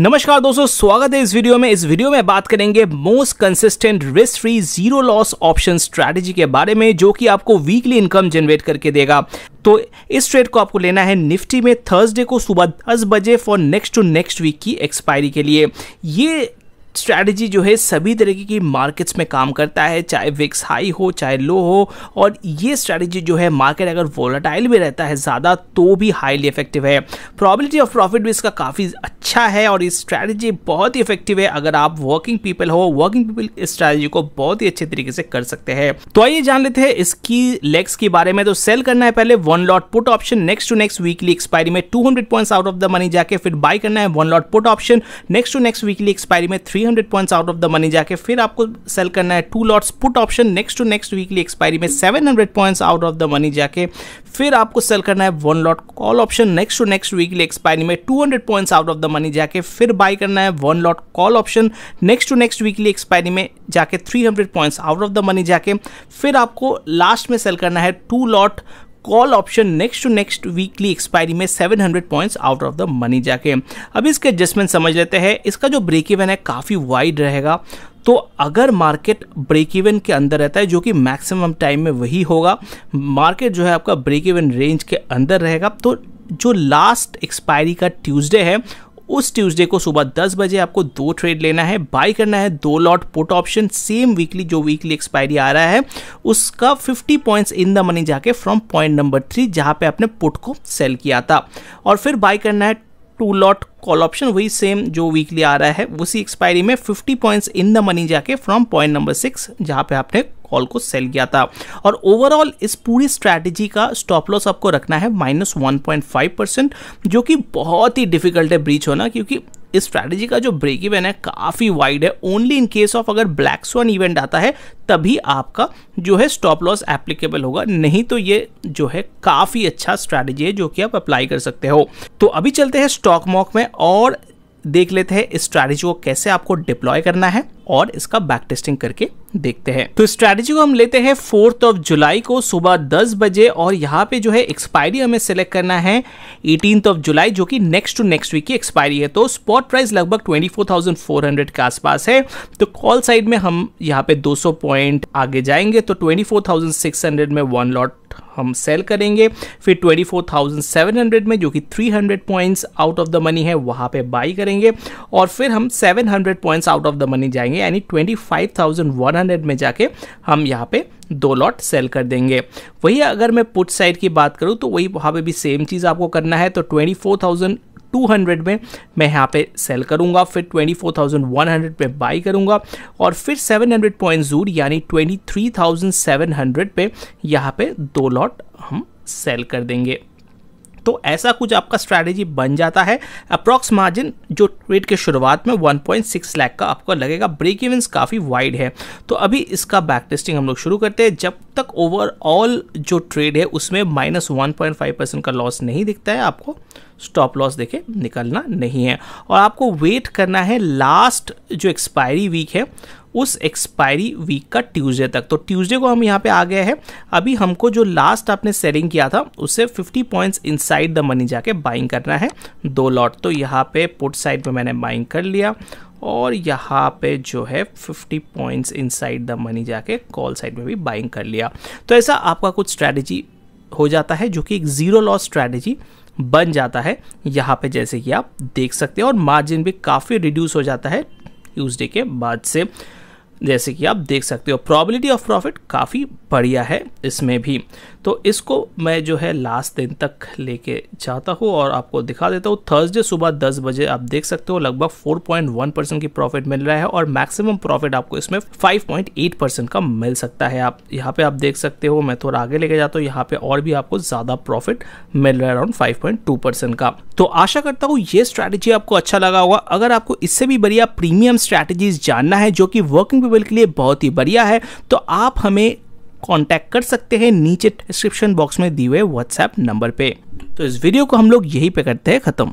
नमस्कार दोस्तों स्वागत है इस वीडियो में इस वीडियो में बात करेंगे most consistent risk free zero loss option strategy के बारे में जो कि आपको वीकली इनकम जनरेट करके देगा तो इस ट्रेड को आपको लेना है निफ्टी में थर्सडे को सुबह दस बजे for next to next week की एक्सपायरी के लिए ये स्ट्रैटेजी जो है सभी तरीके की मार्केट्स में काम करता है चाहे विक्स हाई हो चाहे लो हो और ये स्ट्रैटेजी जो है मार्केट अगर वोलाटाइल भी रहता है ज़्यादा तो भी हाईली इफेक्टिव है प्रॉबिलिटी ऑफ प्रॉफिट भी इसका काफ़ी अच्छा है और ये स्ट्रैटेजी बहुत ही इफेक्टिव है अगर आप वर्किंग पीपल हो वर्किंग पीपल इस स्ट्रैटेजी को बहुत ही अच्छे तरीके से कर सकते हैं तो आइए जान लेते हैं इसकी लेग्स के बारे में तो सेल करना है पहले one lot put option next to next weekly expiry में 200 points out of the money जाके फिर बाय करना है one lot put option next to next weekly expiry में 300 points out of the money जाके फिर आपको सेल करना है two lot put option next to next weekly expiry में 700 points out of the money जाके फिर आपको सेल करना है one lot call option next to next weekly expiry में 200 points out of the money जाके फिर बाय करना है one lot call option next to next weekly expiry में जाके 300 points out of the money जाके फिर आपको लास्ट में सेल करना है two lot call option next to next weekly expiry में 700 points out of the money जाके अब इसके एडजस्टमेंट समझ लेते हैं इसका जो ब्रेक इवन है काफ़ी वाइड रहेगा तो अगर मार्केट ब्रेक इवन के अंदर रहता है जो कि मैक्सिमम टाइम में वही होगा मार्केट जो है आपका ब्रेक इवन रेंज के अंदर रहेगा तो जो लास्ट एक्सपायरी का ट्यूसडे है उस ट्यूसडे को सुबह दस बजे आपको दो ट्रेड लेना है बाई करना है दो lot put option same weekly जो वीकली एक्सपायरी आ रहा है उसका fifty points in the money जाके फ्रॉम पॉइंट नंबर थ्री जहाँ पे आपने पुट को सेल किया था और फिर बाई करना है टू लॉट कॉल ऑप्शन वही सेम जो वीकली आ रहा है उसी एक्सपायरी में 50 पॉइंट्स इन द मनी जाके फ्रॉम पॉइंट नंबर सिक्स जहाँ पे आपने कॉल को सेल किया था और ओवरऑल इस पूरी स्ट्रैटेजी का स्टॉप लॉस आपको रखना है minus one point five percent जो कि बहुत ही डिफिकल्ट है ब्रीच होना क्योंकि इस स्ट्रैटेजी का जो ब्रेक इवन है काफ़ी वाइड है ओनली इन केस ऑफ अगर ब्लैक स्वन इवेंट आता है तभी आपका जो है स्टॉप लॉस एप्लीकेबल होगा नहीं तो ये जो है काफ़ी अच्छा स्ट्रैटेजी है जो कि आप अप्लाई कर सकते हो तो अभी चलते हैं स्टॉक मॉक में और देख लेते हैं इस स्ट्रैटेजी को कैसे आपको डिप्लॉय करना है और इसका बैक टेस्टिंग करके देखते हैं तो स्ट्रैटेजी को हम लेते हैं फोर्थ ऑफ जुलाई को सुबह दस बजे और यहाँ पे जो है एक्सपायरी हमें सेलेक्ट करना है एटीन ऑफ जुलाई जो कि नेक्स्ट टू नेक्स्ट वीक की एक्सपायरी है तो स्पॉट प्राइस लगभग twenty four thousand four hundred के आसपास है तो कॉल साइड में हम यहाँ पे दो सौ पॉइंट आगे जाएंगे तो twenty four thousand six hundred में वन लॉट हम सेल करेंगे फिर 24,700 में जो कि 300 points out of the money है वहाँ पे बाई करेंगे और फिर हम 700 points out of the money जाएंगे यानी 25,100 हंड्रेड में जाके हम यहाँ पे दो लॉट सेल कर देंगे वही अगर मैं पुट साइड की बात करूँ तो वही वहाँ पे भी सेम चीज़ आपको करना है तो ट्वेंटी फोर थाउजेंड 200 में मैं यहाँ पे सेल करूँगा फिर 24,100 पे बाई करूँगा और फिर 700 पॉइंट जूर यानी 23,700 पे यहाँ पे दो लॉट हम सेल कर देंगे तो ऐसा कुछ आपका स्ट्रैटेजी बन जाता है अप्रॉक्स मार्जिन जो ट्रेड के शुरुआत में 1.6 लाख का आपको लगेगा ब्रेक इवेंस काफ़ी वाइड है तो अभी इसका बैक टेस्टिंग हम लोग शुरू करते हैं जब तक ओवरऑल जो ट्रेड है उसमें minus one point five percent का लॉस नहीं दिखता है आपको स्टॉप लॉस देखे निकलना नहीं है और आपको वेट करना है लास्ट जो एक्सपायरी वीक है उस एक्सपायरी वीक का ट्यूसडे तक तो ट्यूसडे को हम यहाँ पे आ गए हैं अभी हमको जो लास्ट आपने सेलिंग किया था उससे 50 पॉइंट्स इनसाइड द मनी जाके बाइंग करना है दो लॉट तो यहाँ पे पुट साइड पे मैंने बाइंग कर लिया और यहाँ पे जो है 50 पॉइंट्स इनसाइड द मनी जाके कॉल साइड में भी बाइंग कर लिया तो ऐसा आपका कुछ स्ट्रैटेजी हो जाता है जो कि एक ज़ीरो लॉस स्ट्रैटेजी बन जाता है यहाँ पे जैसे कि आप देख सकते हैं और मार्जिन भी काफ़ी रिड्यूस हो जाता है ट्यूजडे के बाद से जैसे कि आप देख सकते हो प्रॉबिलिटी ऑफ प्रॉफिट काफ़ी बढ़िया है इसमें भी तो इसको मैं जो है लास्ट दिन तक लेके जाता हूँ और आपको दिखा देता हूँ थर्सडे सुबह 10 बजे आप देख सकते हो लगभग 4.1 परसेंट की प्रॉफिट मिल रहा है और मैक्सिमम प्रॉफिट आपको इसमें 5.8 परसेंट का मिल सकता है आप यहाँ पे आप देख सकते हो मैं थोड़ा आगे लेके जाता हूँ यहाँ पे और भी आपको ज़्यादा प्रॉफिट मिल रहा है अराउंड फाइव का तो आशा करता हूँ ये स्ट्रैटेजी आपको अच्छा लगा होगा अगर आपको इससे भी बढ़िया प्रीमियम स्ट्रैटेजीज जानना है जो कि वर्किंग पीपल के लिए बहुत ही बढ़िया है तो आप हमें कांटेक्ट कर सकते हैं नीचे डिस्क्रिप्शन बॉक्स में दिए हुए व्हाट्सएप नंबर पे तो इस वीडियो को हम लोग यहीं पे करते हैं ख़त्म